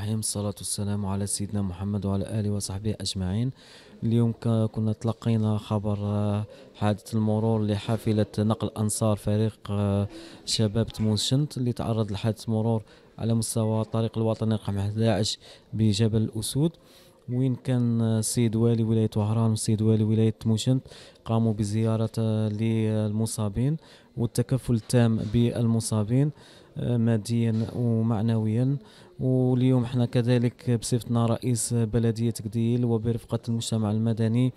الرحيم الصلاة والسلام على سيدنا محمد وعلى آله وصحبه أجمعين اليوم كنا تلقينا خبر آه، حادث المرور لحافلة نقل أنصار فريق آه، شباب تموشنت اللي تعرض لحادث مرور على مستوى الطريق الوطني رقم 11 بجبل الأسود وين كان السيد والي ولاية وهران والسيد والي ولاية موشنت قاموا بزيارة للمصابين والتكفل التام بالمصابين آه، ماديا ومعنويا واليوم احنا كذلك بصفتنا رئيس بلدية كديل وبرفقة المجتمع المدني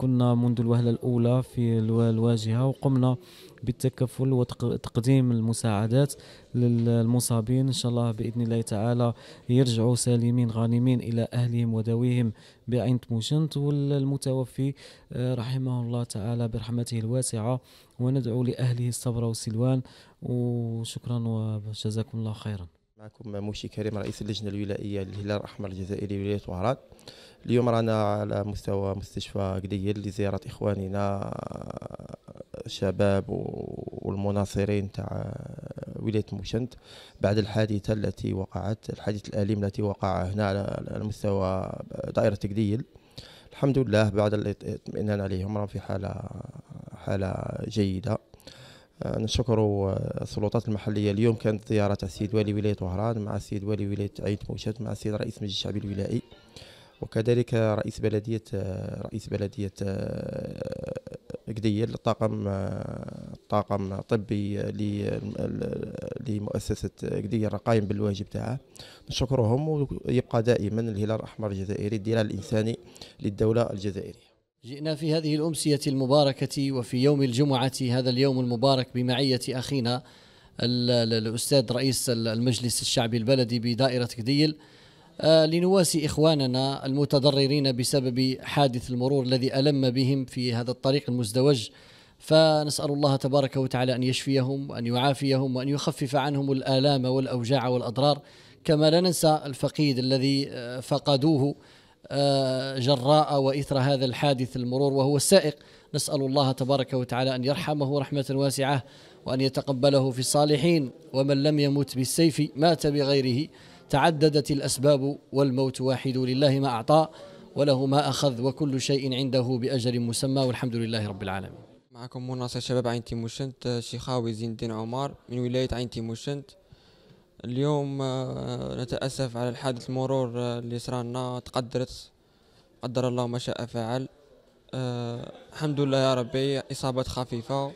كنا منذ الوهلة الأولى في الواجهة وقمنا بالتكفل وتقديم المساعدات للمصابين إن شاء الله بإذن الله تعالى يرجعوا سالمين غانمين إلى أهلهم وذويهم بعين تموشنت والمتوفي آه، رحمه الله تعالى برحمته الواسعة وندعو لأهله الصبر والسلوان وشكرا وجزاكم الله خيرا معكم موشي كريم رئيس اللجنة الولائية للهلال الأحمر الجزائري ولاية وهران اليوم رانا على مستوى مستشفى قديل لزيارة إخواننا الشباب والمناصرين تاع ولاية موشنت بعد الحادثة التي وقعت الحادث الأليم التي وقع هنا على مستوى دائرة قديل الحمد لله بعد الاطمئنان عليهم راهم في حالة حالة جيدة نشكر السلطات المحلية اليوم كانت زيارة السيد والي ولاية وهران مع السيد والي ولاية عين موشنت مع السيد رئيس مجلس الشعبي الولائي وكذلك رئيس بلديه رئيس بلديه آه، قدية الطاقم الطاقم آه، الطبي لمؤسسة قدية قائم بالواجب تاعه نشكرهم ويبقى دائما الهلال الأحمر الجزائري الدلال الإنساني للدولة الجزائرية جئنا في هذه الأمسية المباركة وفي يوم الجمعة هذا اليوم المبارك بمعية أخينا الأستاذ رئيس المجلس الشعبي البلدي بدائرة قديل آه، لنواسي إخواننا المتضررين بسبب حادث المرور الذي ألم بهم في هذا الطريق المزدوج فنسأل الله تبارك وتعالى أن يشفيهم وأن يعافيهم وأن يخفف عنهم الآلام والأوجاع والأضرار كما لا ننسى الفقيد الذي آه، فقدوه آه، جراء وإثر هذا الحادث المرور وهو السائق نسأل الله تبارك وتعالى أن يرحمه رحمة واسعة وأن يتقبله في الصالحين ومن لم يمت بالسيف مات بغيره تعددت الأسباب والموت واحد لله ما أعطى وله ما أخذ وكل شيء عنده بأجر مسمى والحمد لله رب العالمين معكم مناصر شباب عين تيموشنت شيخاوي زين الدين عمار من ولاية عين تيموشنت اليوم آه، نتأسف على الحادث المرور آه، اللي صرانا تقدرت قدر الله ما شاء فعل آه، الحمد لله يا ربي إصابات خفيفة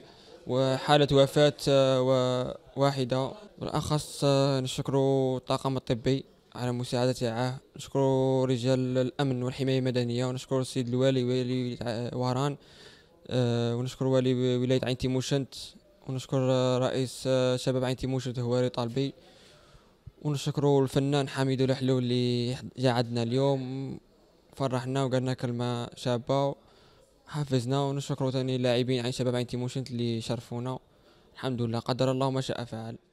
وحالة وفاة آه، واحدة بالأخص آه، نشكر الطاقم الطبي على مساعدة عاه نشكر رجال الأمن والحماية المدنية ونشكر السيد الوالي والي وهران آه، ونشكر والي ولاية عين تيموشنت ونشكر رئيس شباب عين تيموشنت هواري طالبي ونشكر الفنان حميد الحلو اللي جاعدنا اليوم فرحنا وقالنا كلمة شابة حفزنا ونشكر ثاني اللاعبين عن شباب عين تيموشنت اللي شرفونا الحمد لله قدر الله ما شاء فعل